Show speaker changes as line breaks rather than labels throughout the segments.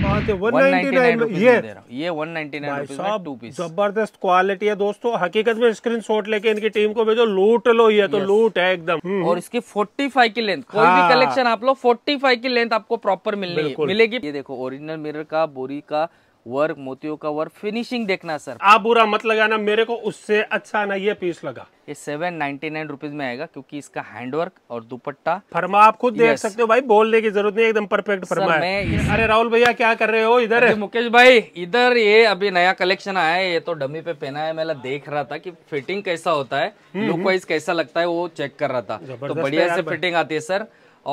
हाँ, जबरदस्त क्वालिटी है दोस्तों हकीकत में स्क्रीन शॉट लेके इनकी टीम को भेजो लूट लो ये तो लूट है एकदम हम्म, हम्म। और इसकी
फोर्टी फाइव की लेंथ कोई भी कलेक्शन हाँ। आप लोग फोर्टी फाइव की लेंथ आपको प्रॉपर मिलेगी मिलेगी ये देखो ओरिजिनल मिरर का बोरी का वर्क मोतियों का वर्क फिनिशिंग देखना सर आप बुरा मत लगाना मेरे को उससे अच्छा ना ये पीस लगा ये सेवन नाइनटी नाइन रुपीज में आएगा क्योंकि इसका हैंडवर्क और दुपट्टा फरमा आप खुद देख सकते
हो भाई बोलने की जरूरत नहीं एकदम परफेक्ट फरमा है इस... अरे
राहुल भैया क्या कर रहे हो इधर मुकेश भाई इधर ये अभी नया कलेक्शन आया है ये तो डमी पे पहना है मैं देख रहा था की फिटिंग कैसा होता है लुक हम्म, वाइज हम्म। कैसा लगता है वो चेक कर रहा था तो बढ़िया से फिटिंग आती है सर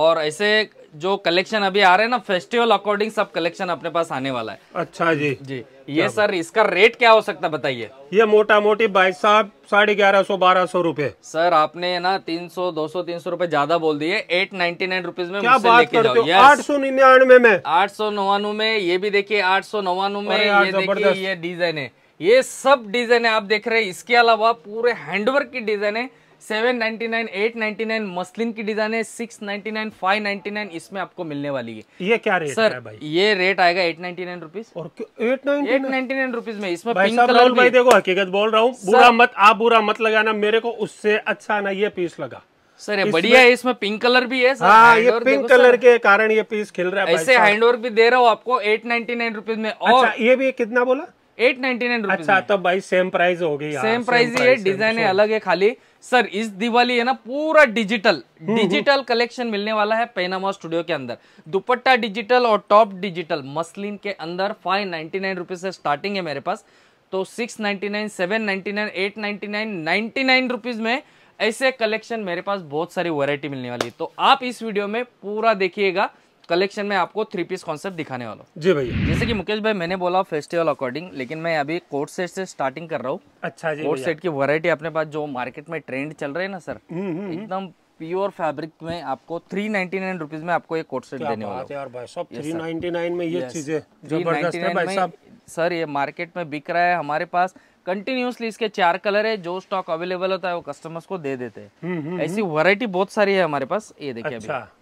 और ऐसे जो कलेक्शन अभी आ रहे हैं ना फेस्टिवल अकॉर्डिंग सब कलेक्शन अपने पास आने वाला है
अच्छा जी
जी ये सर इसका रेट क्या हो सकता है बताइए ये मोटा
मोटी भाई साहब साढ़े ग्यारह सौ बारह सौ रूपए
सर आपने ना तीन सौ दो सौ तीन सौ रूपए ज्यादा बोल दिए एट नाइन्टी नाइन रुपीज में आठ
सौ निन्यानवे में
आठ सौ नवानवे में ये भी देखिए आठ सौ नवानु में ये देखिए ये डिजाइन है ये सब डिजाइन है आप देख रहे हैं इसके अलावा पूरे हैंडवर्क की डिजाइन है seven ninety nine eight ninety nine muslin की डिजाइन है six ninety nine five ninety nine इसमें आपको मिलने वाली है
ये क्या रेट सर है भाई?
ये रेट आएगा एट नाइनटी नाइन रुपीज और
एट नाइनटी नाइन रुपीज में इसमें पिंक कलर भाई देखो हकीकत बोल रहा हूँ बुरा मत आप बुरा मत लगाना मेरे को उससे अच्छा ना ये पीस लगा
सर ये बढ़िया है इसमें पिंक कलर भी है सर हाँ, ये पिंक कलर के
कारण ये पीस खिल रहा है ऐसे हैंडवर्क
भी दे रहा हूँ आपको एट नाइनटी नाइन रुपीज में और अच्छा, ये भी कितना बोला एट नाइनटी नाइन अच्छा तो भाई सेम प्राइस हो गई सेम प्राइस ही है डिजाइन अलग है खाली सर इस दिवाली है ना पूरा डिजिटल डिजिटल कलेक्शन मिलने वाला है पैनामा स्टूडियो के अंदर दुपट्टा डिजिटल और टॉप डिजिटल मसलिन के अंदर फाइव नाइनटी नाइन रुपीज से स्टार्टिंग है मेरे पास तो six ninety nine seven ninety nine eight ninety nine ninety nine rupees में ऐसे कलेक्शन मेरे पास बहुत सारी वैरायटी मिलने वाली है तो आप इस वीडियो में पूरा देखिएगा कलेक्शन में आपको थ्री पीस कॉन्सेप्ट दिखाने वाला हूँ जी भैया जैसे कि मुकेश भाई मैंने बोला फेस्टिवल अकॉर्डिंग लेकिन मैं अभी कोर्ट सेट से स्टार्टिंग कर रहा हूँ अच्छा जी कोर्ट सेट की वरायटी अपने पास जो मार्केट में ट्रेंड चल रहे हैं ना सर हम्म, हम्म, हम्म। एकदम प्योर फैब्रिक में आपको थ्री नाइनटी नाइन रुपीज में आपको एक कोट सेट देने
वाला में ये चीजें
सर ये मार्केट में बिक रहा है हमारे पास कंटिन्यूसली इसके चार कलर है जो स्टॉक अवेलेबल होता है वो कस्टमर्स को दे देते हैं ऐसी वरायटी बहुत सारी है हमारे पास ये देखिए अच्छा। अभी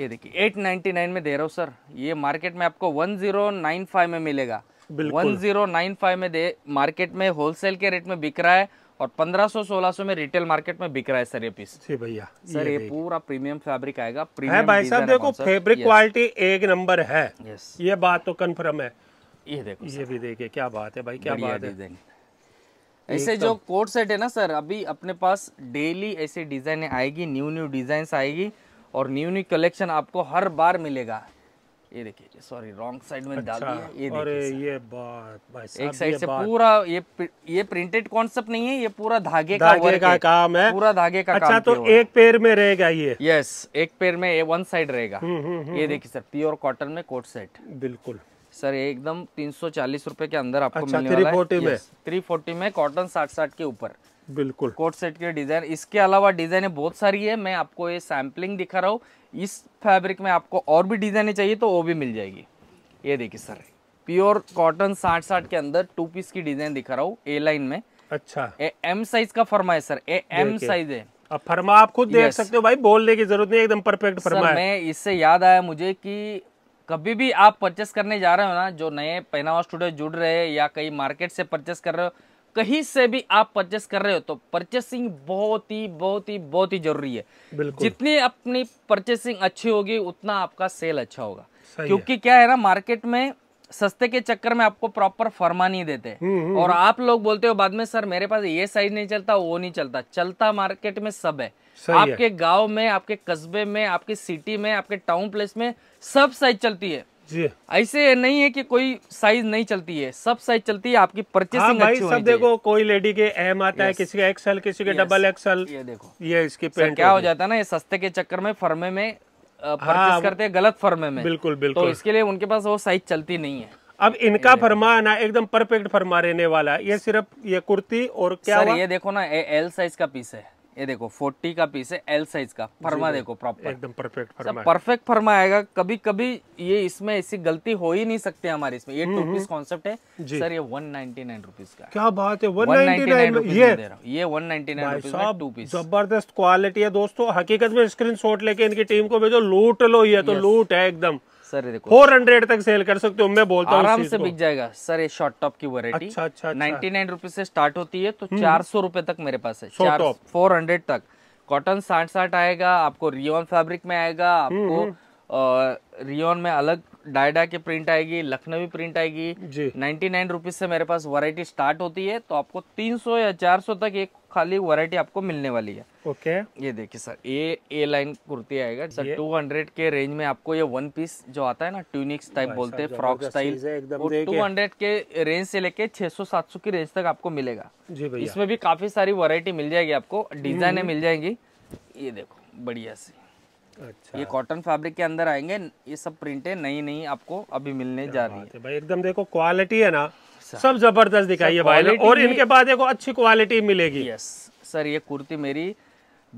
ये देखिए 899 में दे रहा हूँ सर ये मार्केट में आपको 1095 में मिलेगा 1095 में दे मार्केट में होलसेल के रेट में बिक रहा है और 1500 1600 में रिटेल मार्केट में बिक रहा है सर ये पीस भैया सर ये, ये पूरा प्रीमियम फैब्रिक आएगा प्रीमियम है भाई साहब देखो फैब्रिक क्वालिटी
एक नंबर है यस ये बात
तो कन्फर्म है ये देखो ये भी देखिए क्या बात है भाई क्या बात है ऐसे जो कोट सेट है ना सर अभी अपने पास डेली ऐसे डिजाइने आएगी न्यू न्यू डिजाइन आएगी और न्यू न्यू कलेक्शन आपको हर बार मिलेगा ये देखिए सॉरी रॉन्ग साइड में अच्छा, डाल दिया ये अरे ये बात भाई एक साइड से पूरा ये ये प्रिंटेड कॉन्सेप्ट नहीं है ये पूरा धागे, धागे का, का काम है पूरा धागे का अच्छा, काम तो एक पैर में रहेगा ये यस एक पैर में वन साइड रहेगा हम्म, हम्म, ये हम्म। देखिए सर प्योर कॉटन में कोट सेट बिल्कुल सर एकदम तीन सौ चालीस रूपए के अंदर आपको अच्छा, मिलने वाला है में थ्री फोर्टी में कॉटन साठ साठ के ऊपर बिल्कुल कोट सेट के डिजाइन इसके अलावा डिजाइने बहुत सारी है मैं आपको ये सैम्पलिंग दिखा रहा हूँ इस फैब्रिक में आपको और भी डिजाइने चाहिए तो वो भी मिल जाएगी ये देखिए सर प्योर कॉटन साठ साठ के अंदर टू पीस की डिजाइन दिखा रहा हूँ ए लाइन में अच्छा एम साइज का फरमा है सर ए एम साइज है
अब फरमा आप खुद देख सकते हो भाई बोलने की जरूरत नहीं एकदम परफेक्ट फरमा है मैं
इससे याद आया मुझे कि कभी भी आप परचेस करने जा रहे हो ना जो नए पहनावा स्टूडियो जुड़ रहे हैं या कहीं मार्केट से परचेस कर रहे हो कहीं से भी आप परचेस कर रहे हो तो परचेसिंग बहुत ही बहुत ही बहुत ही जरूरी है जितनी अपनी परचेसिंग अच्छी होगी उतना आपका सेल अच्छा होगा क्योंकि क्या है ना मार्केट में सस्ते के चक्कर में आपको प्रॉपर फरमा नहीं देते हम्म, हम्म, और हम्म। आप लोग बोलते हो बाद में सर मेरे पास ये साइज नहीं चलता वो नहीं चलता चलता मार्केट में सब है आपके गांव में आपके कस्बे में आपकी सिटी में आपके टाउन प्लेस में सब साइज चलती है जी ऐसे नहीं है कि कोई साइज नहीं चलती है सब साइज चलती है आपकी परचेसिंग हाँ अच्छी सब देखो
कोई लेडी के एम
आता है किसी का एक्सएल किसी के डबल
एक्सएल ये देखो ये इसकी पेंट क्या हो जाता
है ना ये सस्ते के चक्कर में फर्मे में परचेस हाँ, करते हैं गलत फर्मे में बिल्कुल बिल्कुल तो इसके लिए उनके पास वो साइज
चलती नहीं है अब इनका फरमा ना एकदम परफेक्ट फरमा रहने वाला है ये सिर्फ ये कुर्ती और क्या सर ये
देखो ना एल साइज का पीस है ये देखो फोर्टी का पीस है एल साइज का फर्मा देखो प्रॉपर एकदम परफेक्ट फर्मा परफेक्ट फर्मा आएगा कभी कभी ये इसमें ऐसी गलती हो ही नहीं सकती हमारे इसमें ये टू पीस कॉन्सेप्ट है सर ये वन नाइनटी नाइन रुपीज का क्या
बात है वन नाइनटी नाइन ये
ये one ninety nine rupees two piece
जबरदस्त क्वालिटी है दोस्तों हकीकत में स्क्रीन लेके इनकी टीम को भेजो लूट लो ये तो लूट है एकदम सर देखो 400 तक सेल कर सकते हो मैं बोलता हूँ आराम से बिक
जाएगा सर ये शॉर्ट टॉप की वरायटी अच्छा, अच्छा, नाइनटी नाइन रुपीज से स्टार्ट होती है तो हम्म। चार सौ रुपए तक मेरे पास है फोर हंड्रेड तक कॉटन साठ साठ आएगा आपको रियोन फैब्रिक में आएगा आपको रियोन हम्म, हम्म। में अलग डायडा के प्रिंट आएगी लखनवी प्रिंट आएगी नाइनटी नाइन रुपीज से मेरे पास वरायटी स्टार्ट होती है तो आपको तीन सौ या चार सौ तक एक खाली वरायटी आपको मिलने वाली है ओके okay. ये देखिए सर ये ए लाइन कुर्ती आएगा सर टू हंड्रेड के रेंज में आपको ये वन पीस जो आता है ना ट्यूनिक्स टाइप बोलते हैं फ्रॉक स्टाइल टू हंड्रेड के रेंज से लेके सौ सात सौ की रेंज तक आपको मिलेगा जी भैया इसमें भी काफी सारी वरायटी मिल जाएगी आपको डिजाइने हम्म। मिल जाएंगी ये देखो बढ़िया सी अच्छा ये कॉटन फैब्रिक के अंदर आएंगे ये सब प्रिंटे नई नई आपको अभी मिलने जा रही है भाई एकदम देखो क्वालिटी है ना अच्छा। सब जबरदस्त दिखाई है भाई और इनके बाद एक अच्छी क्वालिटी मिलेगी यस सर ये कुर्ती मेरी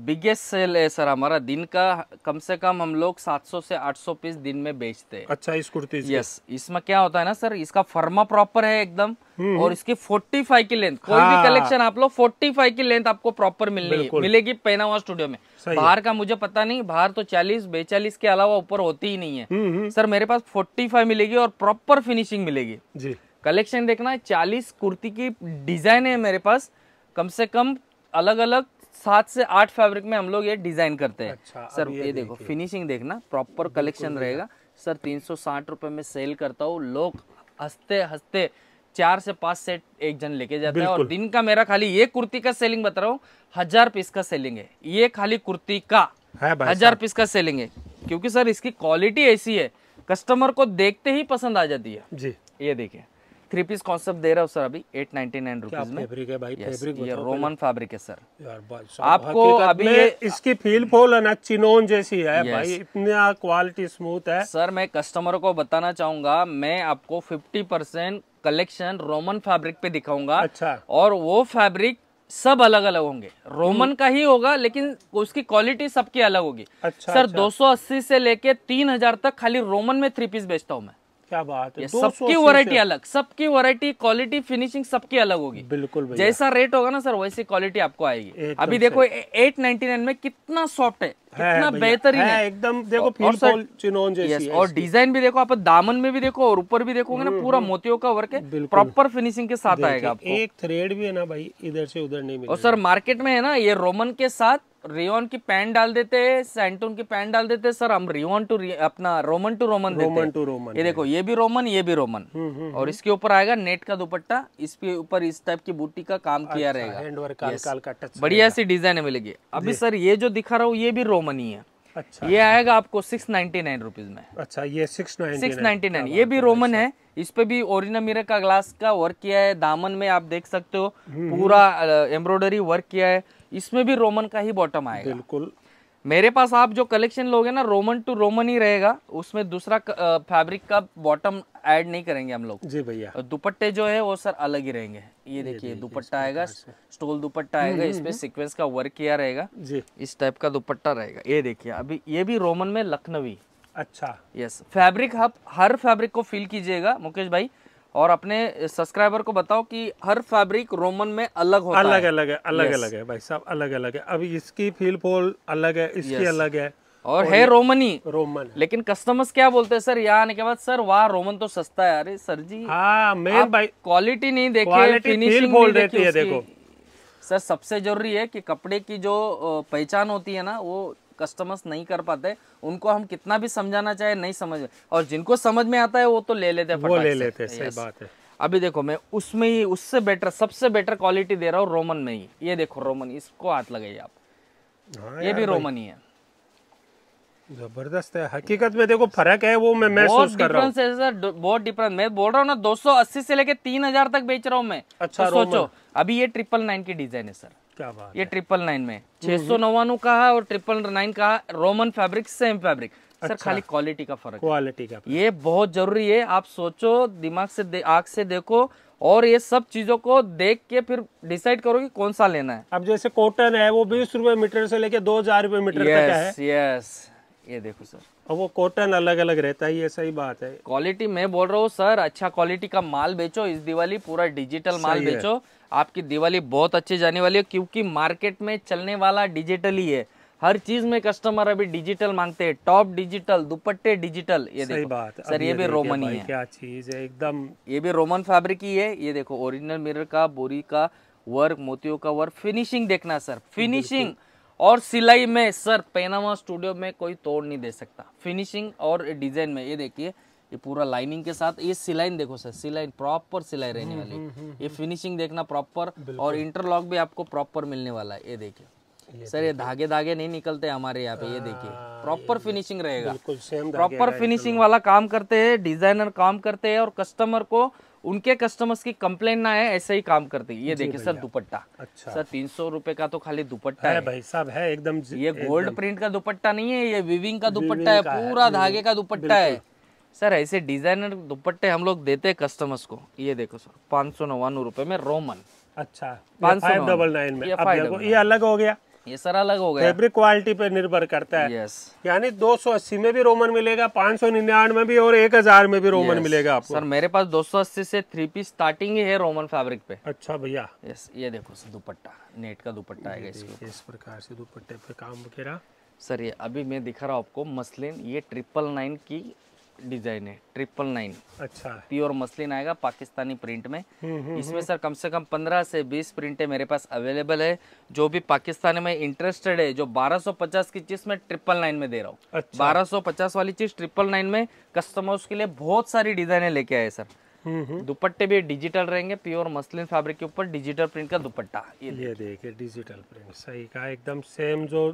बिगेस्ट सेल है सर हमारा दिन का कम से कम हम लोग 700 से 800 पीस दिन में बेचते हैं अच्छा
इस कुर्ती यस
इसमें क्या होता है ना सर इसका फर्मा प्रॉपर है एकदम हम्म। और इसकी 45 की लेंथ कोई हाँ। भी कलेक्शन आप लोग 45 की लेंथ आपको प्रॉपर मिलनी मिलेगी हुआ स्टूडियो में बाहर का मुझे पता नहीं बाहर तो 40 बेचालीस के अलावा ऊपर होती ही नहीं है सर हम्म, हम्म। मेरे पास फोर्टी मिलेगी और प्रॉपर फिनिशिंग मिलेगी जी कलेक्शन देखना है चालीस कुर्ती की डिज़ाइन है मेरे पास कम से कम अलग अलग सात से आठ फैब्रिक में हम लोग ये डिजाइन करते हैं अच्छा, सर ये, ये देखो फिनिशिंग देखना प्रॉपर कलेक्शन रहेगा सर तीन सौ साठ रुपए में सेल करता हूँ लोग हंसते हंसते चार से पांच सेट एक जन लेके जाता है और दिन का मेरा खाली ये कुर्ती का सेलिंग बता रहा हूँ हजार पीस का सेलिंग है ये खाली कुर्ती का हजार पीस का सेलिंग है क्योंकि सर इसकी क्वालिटी ऐसी है कस्टमर को देखते ही पसंद आ जाती है जी ये देखिए थ्री पीस कॉन्सेप्ट दे रहा हूँ सर अभी एट नाइनटी नाइन रुपीज में है भाई yes, ये रोमन फैब्रिक है सर आपको अभी ये
इसकी फील फोल है ना चिनोन जैसी है yes. भाई
इतना क्वालिटी स्मूथ है सर मैं कस्टमर को बताना चाहूंगा मैं आपको fifty percent collection Roman fabric पे दिखाऊंगा अच्छा और वो फैब्रिक सब अलग अलग होंगे रोमन हम्म। का ही होगा लेकिन उसकी क्वालिटी सबकी अलग होगी अच्छा, सर अच्छा। 280 से लेके 3000 तक खाली रोमन में थ्री पीस बेचता हूँ मैं क्या बात है सबकी वैरायटी अलग सबकी वैरायटी क्वालिटी फिनिशिंग सबकी अलग होगी
बिल्कुल जैसा
रेट होगा ना सर वैसी क्वालिटी आपको आएगी तो अभी देखो एट नाइनटी नाइन में कितना सॉफ्ट है कितना बेहतरीन है एकदम देखो और, सर, चिनोन जैसी और डिजाइन भी देखो आप दामन में भी देखो और ऊपर भी देखोगे ना हम्म, पूरा हम्म। मोतियों का वर्क है प्रॉपर फिनिशिंग के साथ आएगा एक थ्रेड भी है ना भाई इधर से उधर नहीं और सर मार्केट में है ना ये रोमन के साथ रियोन की पैन डाल देते सैंटून की पैन डाल देते सर हम रियोन टू अपना Roman to Roman Roman to Roman ये देखो ये भी रोमन ये भी रोमन हम्म, हम्म, और हम्म। इसके ऊपर आएगा नेट का दुपट्टा इसके ऊपर इस टाइप की बूटी का काम अच्छा, किया रहेगा बढ़िया सी डिजाइन मिलेगी अभी सर ये जो दिखा रहा हूँ ये भी रोमन ही है अच्छा ये आएगा आपको सिक्स नाइन्टी नाइन रुपीज में अच्छा ये सिक्स सिक्स नाइन्टी नाइन ये भी रोमन अच्छा। है इस पे भी ओरिजिनल मिरर का ग्लास का वर्क किया है दामन में आप देख सकते हो हम्म, पूरा एम्ब्रॉयडरी हम्म। वर्क किया है इसमें भी रोमन का ही बॉटम आएगा बिल्कुल मेरे पास आप जो कलेक्शन लोगे ना रोमन टू रोमन ही रहेगा उसमें दूसरा फैब्रिक का बॉटम ऐड नहीं करेंगे हम लोग जी भैया दुपट्टे जो है वो सर अलग ही रहेंगे ये देखिए दुपट्टा आएगा स्टोल दुपट्टा आएगा इसमें सीक्वेंस का वर्क किया रहेगा जी इस टाइप का दुपट्टा रहेगा ये देखिए अभी ये भी रोमन में लखनवी अच्छा यस फैब्रिक हर फैब्रिक को फील कीजिएगा मुकेश भाई और अपने सब्सक्राइबर को बताओ कि हर फैब्रिक रोमन में अलग होता अलग है। अलग है अलग yes. अलग है
भाई साहब अलग अलग है अभी इसकी फील फोल अलग है इसकी yes. अलग है
और, और है रोमनी रोमन लेकिन कस्टमर्स क्या बोलते हैं सर यहाँ आने के बाद सर वाह रोमन तो सस्ता है अरे सर जी हाँ मेन भाई क्वालिटी नहीं देखे फिनिशिंग है देखो सर सबसे जरूरी है कि कपड़े की जो पहचान होती है ना वो कस्टमर्स नहीं कर पाते उनको हम कितना भी समझाना चाहे नहीं समझ और जिनको समझ में आता है वो तो ले लेते हैं ले लेते सही बात है अभी देखो मैं उसमें ही उससे बेटर सबसे बेटर क्वालिटी दे रहा हूँ रोमन में ही ये देखो रोमन इसको हाथ लगाइए आप हाँ ये भी रोमन ही है
जबरदस्त है हकीकत में देखो फर्क है वो मैं महसूस कर रहा हूँ
सर बहुत डिफरेंस मैं बोल रहा हूँ ना 280 से लेके 3000 तक बेच रहा हूँ मैं अच्छा तो सोचो अभी ये ट्रिपल नाइन की डिजाइन है सर ये ट्रिपल नाइन में हम्म। छह सौ नवानू का है और ट्रिपल नाइन का रोमन फैब्रिक सेम फैब्रिक अच्छा, सर खाली क्वालिटी का फर्क क्वालिटी का ये बहुत जरूरी है आप सोचो दिमाग से आग से देखो और ये सब चीजों को देख के फिर डिसाइड करो कि कौन सा लेना है अब जैसे कॉटन है वो बीस रूपए मीटर से लेके दो हजार रूपए मीटर यस यस ये देखो सर
अब वो कॉटन अलग अलग रहता है ये सही बात है
क्वालिटी मैं बोल रहा हूँ सर अच्छा क्वालिटी का माल बेचो इस दिवाली पूरा डिजिटल माल बेचो आपकी दिवाली बहुत अच्छी जाने वाली है क्योंकि मार्केट में चलने वाला डिजिटल ही है हर चीज में कस्टमर अभी डिजिटल मांगते हैं टॉप डिजिटल दुपट्टे डिजिटल ये देखो बात सर ये भी रोमन ही है क्या चीज है एकदम ये भी रोमन फैब्रिक ही है ये देखो ओरिजिनल मिरर का बोरी का वर्क मोतियों का वर्क फिनिशिंग देखना सर फिनिशिंग और सिलाई में सर पैनामा स्टूडियो में कोई तोड़ नहीं दे सकता फिनिशिंग और डिजाइन में ये देखिए ये पूरा लाइनिंग के साथ ये सिलाइन देखो सर सिलाइन प्रॉपर सिलाई रहने वाली हम्म, हम्म, ये हम्म। फिनिशिंग देखना प्रॉपर और इंटरलॉक भी आपको प्रॉपर मिलने वाला है ये देखिए सर ये धागे धागे नहीं निकलते हमारे यहाँ पे ये देखिए प्रॉपर फिनिशिंग रहेगा प्रॉपर फिनिशिंग वाला काम करते हैं डिजाइनर काम करते हैं और कस्टमर को उनके कस्टमर्स की कंप्लेन ना है ऐसा ही काम करते ये देखिए सर दुपट्टा अच्छा सर तीन सौ रूपये का तो खाली दुपट्टा है, है भाई साहब है एकदम ये गोल्ड प्रिंट का दुपट्टा नहीं है ये विविंग का दुपट्टा है पूरा धागे का दुपट्टा है सर ऐसे डिजाइनर दुपट्टे हम लोग देते हैं कस्टमर्स को ये देखो सर पाँच सौ में रोमन अच्छा पाँच सौ डबल नाइन में ये अलग हो गया ये सर अलग हो गया फैब्रिक क्वालिटी पे निर्भर करता है यस
यानी 280 में भी रोमन मिलेगा 599 में भी और 1000 में भी रोमन मिलेगा आपको सर
मेरे पास 280 से थ्री पीस स्टार्टिंग ही है रोमन फैब्रिक पे अच्छा भैया यस ये देखो सर दुपट्टा नेट का दुपट्टा आएगा इसको इस
प्रकार से दुपट्टे पे काम वगैरह
सर ये अभी मैं दिखा रहा हूँ आपको मसलिन ये ट्रिपल नाइन की डिजाइन है ट्रिपल नाइन अच्छा प्योर मसलिन आएगा पाकिस्तानी प्रिंट में हम्म, हम्म, इसमें हम्म। सर कम से कम पंद्रह से बीस प्रिंटे मेरे पास अवेलेबल है जो भी पाकिस्तान में इंटरेस्टेड है जो 1250 की चीज में ट्रिपल नाइन में दे रहा हूँ अच्छा। 1250 वाली चीज ट्रिपल नाइन में कस्टमर्स के लिए बहुत सारी डिजाइने लेके आए सर दुपट्टे भी डिजिटल रहेंगे प्योर मसलिन फैब्रिक के ऊपर डिजिटल प्रिंट का दुपट्टा
ये देखिए डिजिटल प्रिंट सही कहा एकदम सेम जो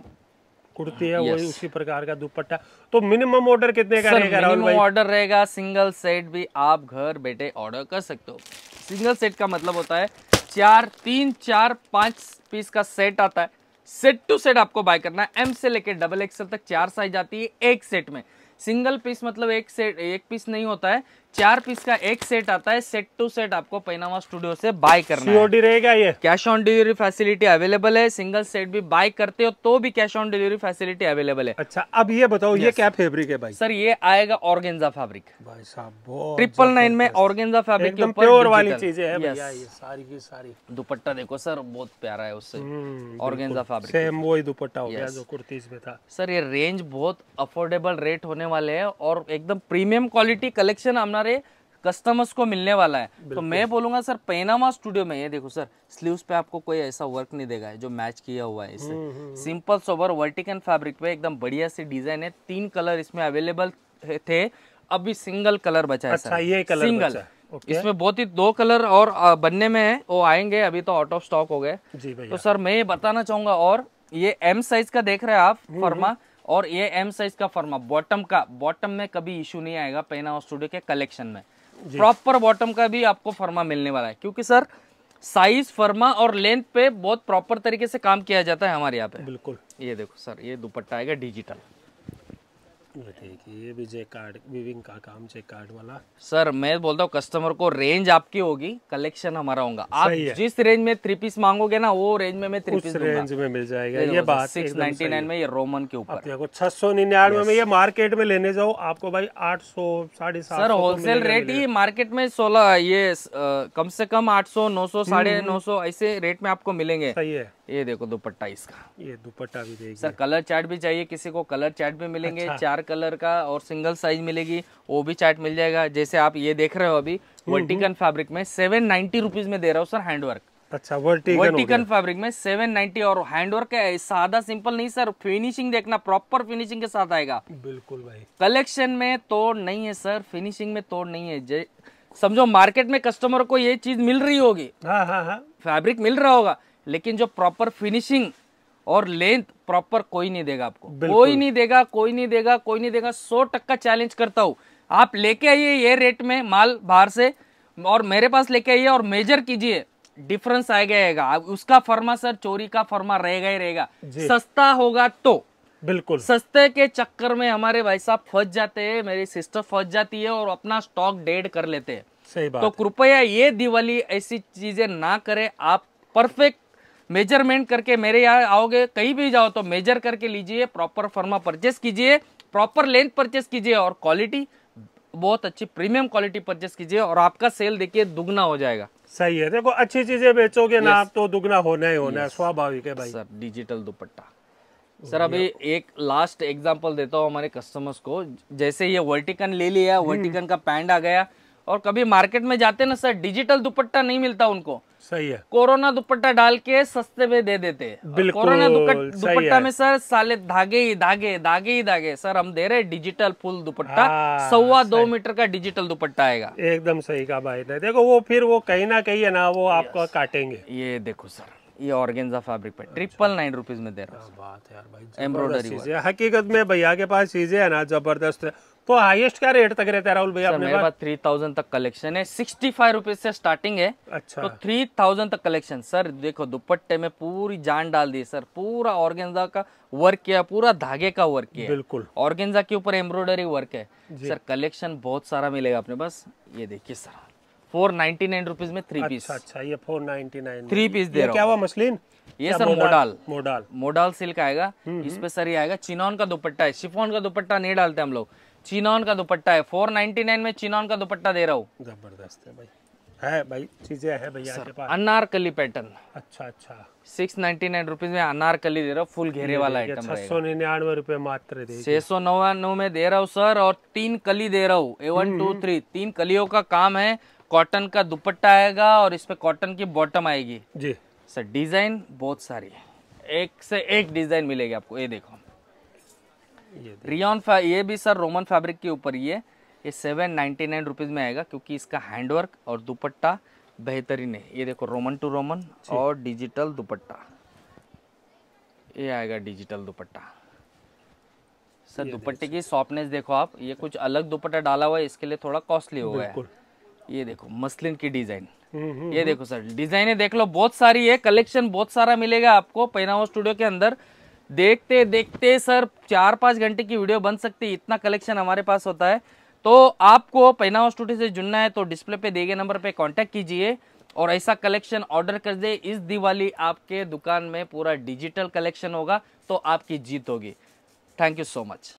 कुर्ती है yes. वही उसी प्रकार का दुपट्टा तो मिनिमम ऑर्डर कितने का रहेगा राहुल भाई
ऑर्डर रहेगा सिंगल सेट भी आप घर बैठे ऑर्डर कर सकते हो सिंगल सेट का मतलब होता है चार तीन चार पांच पीस का सेट आता है सेट टू सेट आपको बाय करना है एम से लेकर डबल एक्सएल तक चार साइज आती है एक सेट में सिंगल पीस मतलब एक सेट एक पीस नहीं होता है चार पीस का एक सेट आता है सेट टू सेट आपको पैनामा स्टूडियो से बाय करना सीओडी रहेगा ये cash on delivery facility available है सिंगल सेट भी बाय करते हो तो भी cash on delivery facility available है अच्छा अब ये बताओ ये क्या फैब्रिक है भाई सर ये आएगा ऑर्गेन्जा फैब्रिक भाई साहब ट्रिपल नाइन में ऑर्गेन्जा फैब्रिक वाली चीजें है सारी की सारी दुपट्टा देखो सर बहुत प्यारा है उससे ऑर्गेन्जा हम्म, फैब्रिक वही दुपट्टा हो गया जो कुर्तीज में था सर ये रेंज बहुत अफोर्डेबल रेट होने वाले है और एकदम प्रीमियम क्वालिटी कलेक्शन हमने हमारे कस्टमर्स को मिलने वाला है तो मैं बोलूंगा सर पैनामा स्टूडियो में ये देखो सर स्लीव्स पे आपको कोई ऐसा वर्क नहीं देगा है जो मैच किया हुआ है इसे सिंपल सोबर वर्टिकन फैब्रिक पे एकदम बढ़िया से डिजाइन है तीन कलर इसमें अवेलेबल थे अभी सिंगल कलर बचा है अच्छा, सर ये कलर सिंगल Okay. इसमें बहुत ही दो कलर और बनने में है वो आएंगे अभी तो आउट ऑफ स्टॉक हो गए जी तो सर मैं ये बताना चाहूंगा और ये एम साइज का देख रहे हैं आप फर्मा हम्म, और ये एम साइज का फर्मा बॉटम का बॉटम में कभी इशू नहीं आएगा पेना और स्टूडियो के कलेक्शन में प्रॉपर बॉटम का भी आपको फर्मा मिलने वाला है क्योंकि सर साइज फर्मा और लेंथ पे बहुत प्रॉपर तरीके से काम किया जाता है हमारे यहाँ पे बिल्कुल ये देखो सर ये दुपट्टा आएगा डिजिटल
देखिए ये भी कार्ड विविंग का काम चेक कार्ड वाला
सर मैं बोलता हूँ कस्टमर को रेंज आपकी होगी कलेक्शन हमारा होगा आप जिस रेंज में थ्री पीस मांगोगे ना वो रेंज में मैं थ्री पीस रेंज में मिल जाएगा ये बात सिक्स नाइनटी नाइन में ये रोमन के ऊपर
छह सौ निन्यानवे में ये मार्केट में लेने जाओ आपको भाई आठ सौ साढ़े सात सर होलसेल रेट
ही मार्केट में सोलह ये कम से कम आठ सौ नौ सौ हम्म, साढ़े हम्म। नौ सौ ऐसे रेट में आपको मिलेंगे सही है ये देखो दुपट्टा इसका ये दुपट्टा भी देगी सर कलर चार्ट भी चाहिए किसी को कलर चार्ट भी मिलेंगे अच्छा। चार कलर का और सिंगल साइज मिलेगी वो भी चार्ट मिल जाएगा जैसे आप ये देख रहे हो अभी वर्टिकन हम्म, फैब्रिक हम्म। में सेवन नाइनटी रुपीज में दे रहा हूँ सर हैंडवर्क
अच्छा वर्टिकन वर्टिकन
फैब्रिक में नाइनटी और हैंडवर्क है सादा सिंपल नहीं सर फिनिशिंग देखना प्रॉपर फिनिशिंग के साथ आएगा बिल्कुल भाई कलेक्शन में तोड़ नहीं है सर फिनिशिंग में तोड़ नहीं है समझो मार्केट में कस्टमर को ये चीज मिल रही होगी फैब्रिक हाँ, हाँ, हाँ। मिल रहा होगा लेकिन जो प्रॉपर फिनिशिंग और लेंथ प्रॉपर कोई नहीं देगा आपको कोई नहीं देगा कोई नहीं देगा कोई नहीं देगा सौ टक्का चैलेंज करता हूँ आप लेके आइए ये रेट में माल बाहर से और मेरे पास लेके आइए और मेजर कीजिए डिफरेंस आ गया उसका फर्मा सर चोरी का फर्मा रहेगा ही रहेगा सस्ता होगा तो बिल्कुल सस्ते के चक्कर में हमारे भाई साहब फंस जाते हैं मेरी सिस्टर फंस जाती है और अपना स्टॉक डेड कर लेते हैं सही बात तो कृपया ये दिवाली ऐसी चीजें ना करें आप परफेक्ट मेजरमेंट करके मेरे यहाँ आओगे कहीं भी जाओ तो मेजर करके लीजिए प्रॉपर फर्मा परचेस कीजिए प्रॉपर लेंथ परचेस कीजिए और क्वालिटी बहुत अच्छी प्रीमियम क्वालिटी परचेस कीजिए और आपका सेल देखिए दुगना हो जाएगा
सही है देखो अच्छी चीजें बेचोगे ना आप तो दुगना होना ही होना है स्वाभाविक है भाई सर डिजिटल दुपट्टा
सर अभी एक लास्ट एग्जांपल देता हूँ हमारे कस्टमर्स को जैसे ये वर्टिकन ले लिया वर्टिकन हम्म। का पैंट आ गया और कभी मार्केट में जाते ना सर डिजिटल दुपट्टा नहीं मिलता उनको सही है कोरोना दुपट्टा डाल के सस्ते में दे देते हैं कोरोना दुपट्टा में सर साले धागे ही धागे धागे ही धागे सर हम दे रहे डिजिटल फुल दुपट्टा हाँ, सवा दो मीटर का डिजिटल दुपट्टा आएगा
एकदम सही का भाई देखो वो फिर वो कहीं ना कहीं है ना वो आपको काटेंगे ये देखो सर ये
ऑर्गेन्जा फैब्रिक पे ट्रिपल नाइन रुपीज में दे रहा
हूँ है एम्ब्रॉयडरी
हकीकत में भैया के पास चीजें है ना जबरदस्त तो हाईएस्ट क्या रेट तक रहता है राहुल भैया मेरे पास थ्री थाउजेंड तक कलेक्शन है सिक्सटी फाइव रुपीज से स्टार्टिंग है अच्छा तो थ्री थाउजेंड तक कलेक्शन सर देखो दुपट्टे में पूरी जान डाल दी सर पूरा ऑर्गेन्जा का वर्क किया पूरा धागे का वर्क किया बिल्कुल ऑर्गेन्जा के ऊपर एम्ब्रॉयडरी वर्क है सर कलेक्शन बहुत सारा मिलेगा अपने पास ये देखिए sir four ninety nine rupees में थ्री अच्छा, पीस अच्छा, ये four ninety nine three piece दे रहा क्या
हुआ मछली ये sir modal
modal modal silk आएगा हम्म, हम्म। इस पे सर ये आएगा चिनौन का दुपट्टा है शिफोन का दुपट्टा नहीं डालते हम लोग चिनौन का दुपट्टा है फोर नाइनटी नाइन में चिनौन का दुपट्टा दे रहा हूँ जबरदस्त है भाई है
भाई चीजें है भैया
अनारकली पैटर्न अच्छा अच्छा सिक्स नाइन्टी नाइन रुपीज में अनारकली दे रहा हूँ फुल घेरे वाला आइटम छह सौ निन्यानवे रूपए मात्र छह सौ नवानवे में दे रहा हूँ सर और तीन कली दे रहा हूँ ए वन टू थ्री तीन कलियों का काम है कॉटन का दुपट्टा आएगा और इस कॉटन की बॉटम आएगी जी सर डिजाइन बहुत सारी है एक से एक डिजाइन मिलेगी आपको ये देखो रियॉन ये भी सर रोमन फैब्रिक के ऊपर है ये सेवन नाइन्टी नाइन रुपीज़ में आएगा क्योंकि इसका हैंडवर्क और दुपट्टा बेहतरीन है ये देखो रोमन टू रोमन और डिजिटल दुपट्टा ये आएगा डिजिटल दुपट्टा सर दुपट्टे की सॉफ्टनेस देखो आप ये कुछ अलग दुपट्टा डाला हुआ है इसके लिए थोड़ा कॉस्टली होगा ये देखो मसलिन की डिजाइन हम्म, हम्म, ये हम्म। देखो सर डिजाइने देख लो बहुत सारी है कलेक्शन बहुत सारा मिलेगा आपको पहनावा स्टूडियो के अंदर देखते देखते सर चार पांच घंटे की वीडियो बन सकती है इतना कलेक्शन हमारे पास होता है तो आपको पहनावा स्टूडियो से जुड़ना है तो डिस्प्ले पे दिए गए नंबर पे कांटेक्ट कीजिए और ऐसा कलेक्शन ऑर्डर कर दे इस दिवाली आपके दुकान में पूरा डिजिटल कलेक्शन होगा तो आपकी जीत होगी थैंक यू सो मच